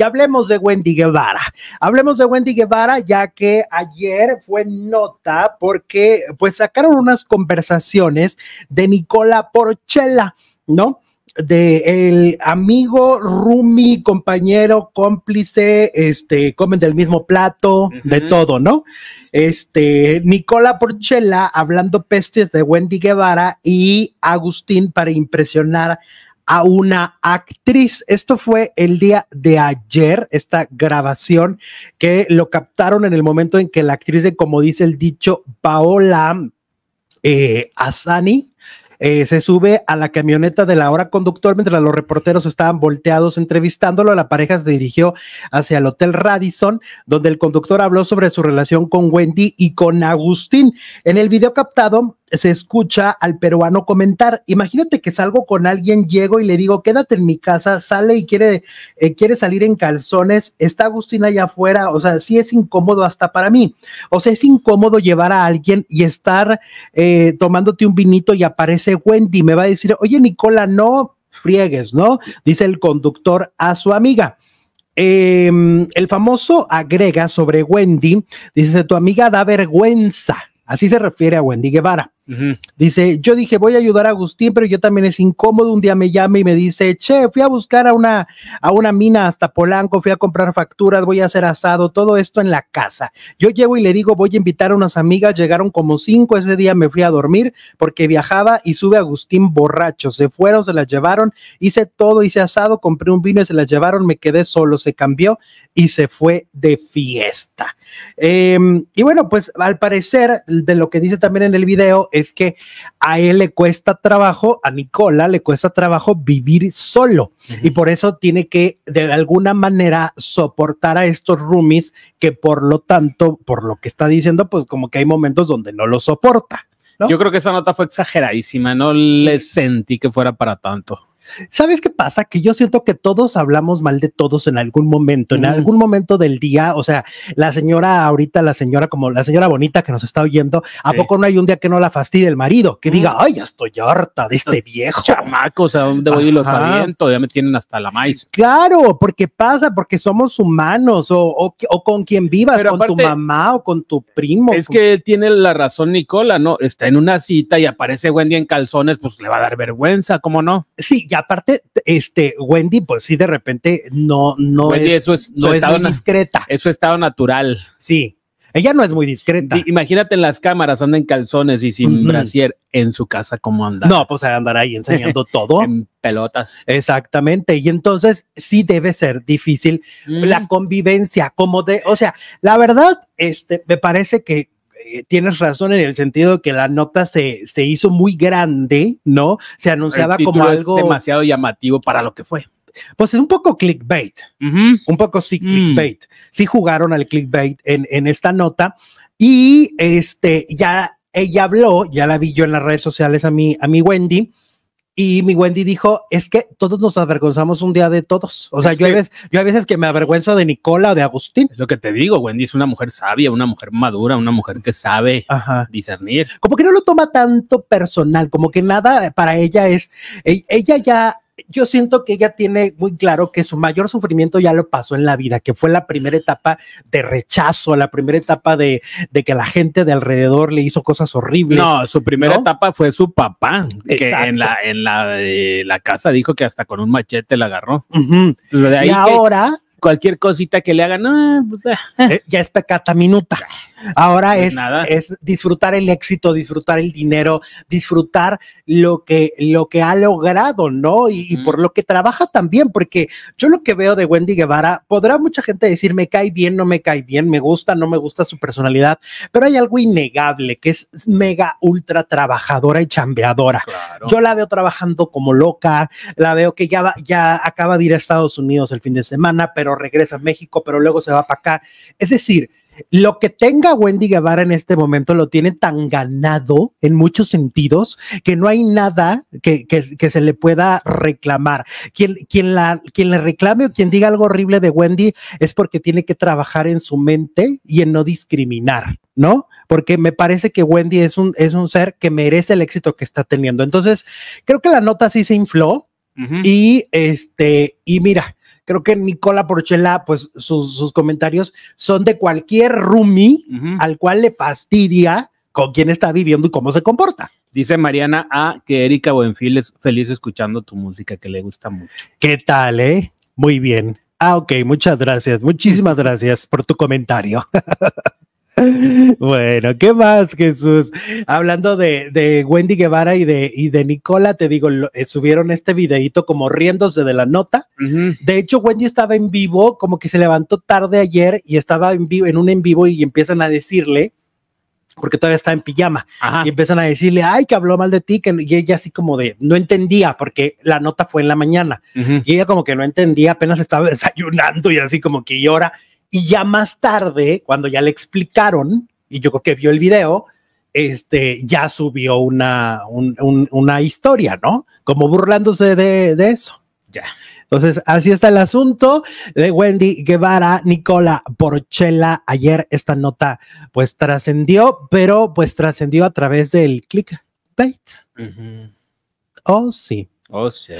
Y hablemos de Wendy Guevara. Hablemos de Wendy Guevara, ya que ayer fue nota porque pues sacaron unas conversaciones de Nicola Porchela, ¿no? de el amigo, Rumi, compañero, cómplice, este, comen del mismo plato, de todo, ¿no? Este, Nicola Porchela hablando pestes de Wendy Guevara y Agustín para impresionar a una actriz. Esto fue el día de ayer, esta grabación que lo captaron en el momento en que la actriz de, como dice el dicho, Paola eh, Asani, eh, se sube a la camioneta de la hora conductor mientras los reporteros estaban volteados entrevistándolo. La pareja se dirigió hacia el Hotel Radisson, donde el conductor habló sobre su relación con Wendy y con Agustín. En el video captado, se escucha al peruano comentar. Imagínate que salgo con alguien, llego y le digo, quédate en mi casa, sale y quiere, eh, quiere salir en calzones, está Agustín allá afuera, o sea, sí es incómodo hasta para mí. O sea, es incómodo llevar a alguien y estar eh, tomándote un vinito y aparece Wendy, me va a decir, oye Nicola, no friegues, ¿no? Dice el conductor a su amiga. Em, el famoso agrega sobre Wendy, dice, tu amiga da vergüenza. Así se refiere a Wendy Guevara. Dice, yo dije, voy a ayudar a Agustín, pero yo también es incómodo. Un día me llama y me dice, che, fui a buscar a una, a una mina hasta Polanco, fui a comprar facturas, voy a hacer asado, todo esto en la casa. Yo llevo y le digo, voy a invitar a unas amigas, llegaron como cinco, ese día me fui a dormir porque viajaba y sube Agustín borracho. Se fueron, se las llevaron, hice todo, hice asado, compré un vino y se las llevaron, me quedé solo, se cambió y se fue de fiesta. Em, y bueno, pues al parecer, de lo que dice también en el video, es que a él le cuesta trabajo, a Nicola le cuesta trabajo vivir solo y por eso tiene que de alguna manera soportar a estos roomies que por lo tanto, por lo que está diciendo, pues como que hay momentos donde no lo soporta. Yo creo que esa nota fue exageradísima, no le sentí que fuera para tanto. ¿Sabes qué pasa? Que yo siento que todos hablamos mal de todos en algún momento, en algún momento del día. O sea, la señora ahorita, la señora como la señora bonita que nos está oyendo, ¿a poco no hay un día que no la fastidie el marido? Que diga, ay, ya estoy harta de este viejo. ¡Chamaco! O sea, dónde voy y los aviento? Ya me tienen hasta la maíz. Claro, porque pasa, porque somos humanos o, o, con quien vivas, con tu mamá o con tu primo. Es que tiene la razón, Nicola, ¿no? Está en una cita y aparece Wendy en calzones, pues le va a dar vergüenza, ¿cómo no? Sí, ya aparte, este, Wendy, pues sí, de repente no, no es, eso es, no es discreta. Es estado natural. Sí. Ella no es muy discreta. imagínate en las cámaras, anda en calzones y sin brasier en su casa, ¿cómo anda? No, pues andar ahí enseñando todo. En pelotas. Exactamente. Y entonces sí debe ser difícil la mm. convivencia, como de, o sea, la verdad, este, me parece que eh, tienes razón en el sentido de que la nota se, hizo muy grande, ¿no? Se anunciaba como algo... demasiado llamativo para lo que fue. Pues es un poco clickbait, un poco sí mm. clickbait. Sí jugaron al clickbait en, en esta nota y este, ya ella habló, ya la vi yo en las redes sociales a mi, a mi Wendy, y mi Wendy dijo, es que todos nos avergonzamos un día de todos. O sea, yo, a veces, yo a veces que me avergüenzo de Nicola o de Agustín. Es lo que te digo, Wendy es una mujer sabia, una mujer madura, una mujer que sabe discernir. Como que no lo toma tanto personal, como que nada para ella es, e, ella ya yo siento que ella tiene muy claro que su mayor sufrimiento ya lo pasó en la vida, que fue la primera etapa de rechazo, la primera etapa de, que la gente de alrededor le hizo cosas horribles. No, su primera etapa fue su papá, que en la, en eh, la, casa dijo que hasta con un machete la agarró. y ahora cualquier cosita que le hagan, ah, pues, ah". Eh, ya es pecata minuta. Ahora es, es disfrutar el éxito, disfrutar el dinero, disfrutar lo que, lo que ha logrado, ¿no? Y, por lo que trabaja también, porque yo lo que veo de Wendy Guevara, podrá mucha gente decir, me cae bien, no me cae bien, me gusta, no me gusta su personalidad, pero hay algo innegable que es mega, ultra trabajadora y chambeadora. Yo la veo trabajando como loca, la veo que ya, ya acaba de ir a Estados Unidos el fin de semana, pero regresa a México, pero luego se va para acá. Es decir, lo que tenga Wendy Guevara en este momento lo tiene tan ganado en muchos sentidos que no hay nada que, que, se le pueda reclamar. Quien, quien, la, quien le reclame o quien diga algo horrible de Wendy es porque tiene que trabajar en su mente y en no discriminar, ¿no? Porque me parece que Wendy es un, es un ser que merece el éxito que está teniendo. Entonces, creo que la nota sí se infló y este, y mira, creo que Nicola Porchela, pues sus, comentarios son de cualquier rumi al cual le fastidia con quién está viviendo y cómo se comporta. Dice Mariana A que Erika Buenfil es feliz escuchando tu música, que le gusta mucho. ¿Qué tal, eh? Muy bien. Ah, ok, muchas gracias. Muchísimas gracias por tu comentario. Bueno, ¿qué más, Jesús? Hablando de, Wendy Guevara y de, de Nicola, te digo, eh, subieron este videito como riéndose de la nota. De hecho, Wendy estaba en vivo, como que se levantó tarde ayer y estaba en vivo, en un en vivo y empiezan a decirle, porque todavía está en pijama, y empiezan a decirle, ay, que habló mal de ti, que, y ella así como de, no entendía, porque la nota fue en la mañana, y ella como que no entendía, apenas estaba desayunando y así como que llora. Y ya más tarde, cuando ya le explicaron, y yo creo que vio el video, este, ya subió una, una historia, ¿no? Como burlándose de, eso. Ya. Entonces, así está el asunto de Wendy Guevara, Nicola Porchela. Ayer esta nota pues trascendió, pero pues trascendió a través del clickbait. Oh, sí. Oh, sí.